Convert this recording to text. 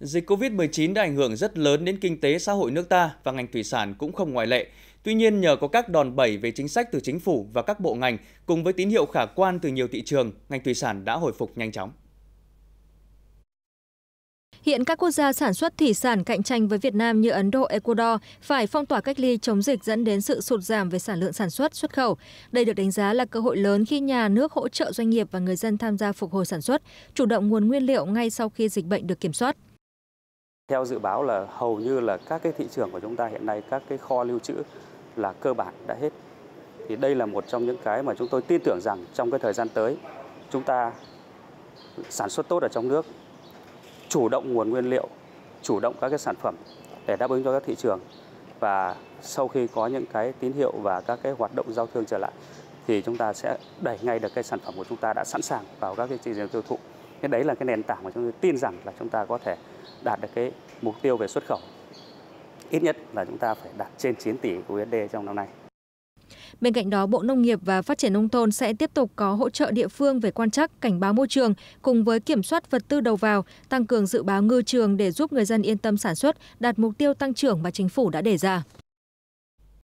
Dịch COVID-19 đã ảnh hưởng rất lớn đến kinh tế xã hội nước ta và ngành thủy sản cũng không ngoại lệ. Tuy nhiên, nhờ có các đòn bẩy về chính sách từ chính phủ và các bộ ngành cùng với tín hiệu khả quan từ nhiều thị trường, ngành thủy sản đã hồi phục nhanh chóng. Hiện các quốc gia sản xuất thủy sản cạnh tranh với Việt Nam như Ấn Độ, Ecuador phải phong tỏa cách ly chống dịch dẫn đến sự sụt giảm về sản lượng sản xuất, xuất khẩu. Đây được đánh giá là cơ hội lớn khi nhà nước hỗ trợ doanh nghiệp và người dân tham gia phục hồi sản xuất, chủ động nguồn nguyên liệu ngay sau khi dịch bệnh được kiểm soát. Theo dự báo là hầu như là các cái thị trường của chúng ta hiện nay các cái kho lưu trữ là cơ bản đã hết. Thì đây là một trong những cái mà chúng tôi tin tưởng rằng trong cái thời gian tới chúng ta sản xuất tốt ở trong nước, chủ động nguồn nguyên liệu, chủ động các cái sản phẩm để đáp ứng cho các thị trường và sau khi có những cái tín hiệu và các cái hoạt động giao thương trở lại thì chúng ta sẽ đẩy ngay được cái sản phẩm của chúng ta đã sẵn sàng vào các cái thị trường tiêu thụ. Thế đấy là cái nền tảng mà chúng tôi tin rằng là chúng ta có thể đạt được cái mục tiêu về xuất khẩu. Ít nhất là chúng ta phải đạt trên 9 tỷ USD trong năm nay. Bên cạnh đó, Bộ Nông nghiệp và Phát triển Nông thôn sẽ tiếp tục có hỗ trợ địa phương về quan trắc, cảnh báo môi trường, cùng với kiểm soát vật tư đầu vào, tăng cường dự báo ngư trường để giúp người dân yên tâm sản xuất, đạt mục tiêu tăng trưởng mà chính phủ đã đề ra.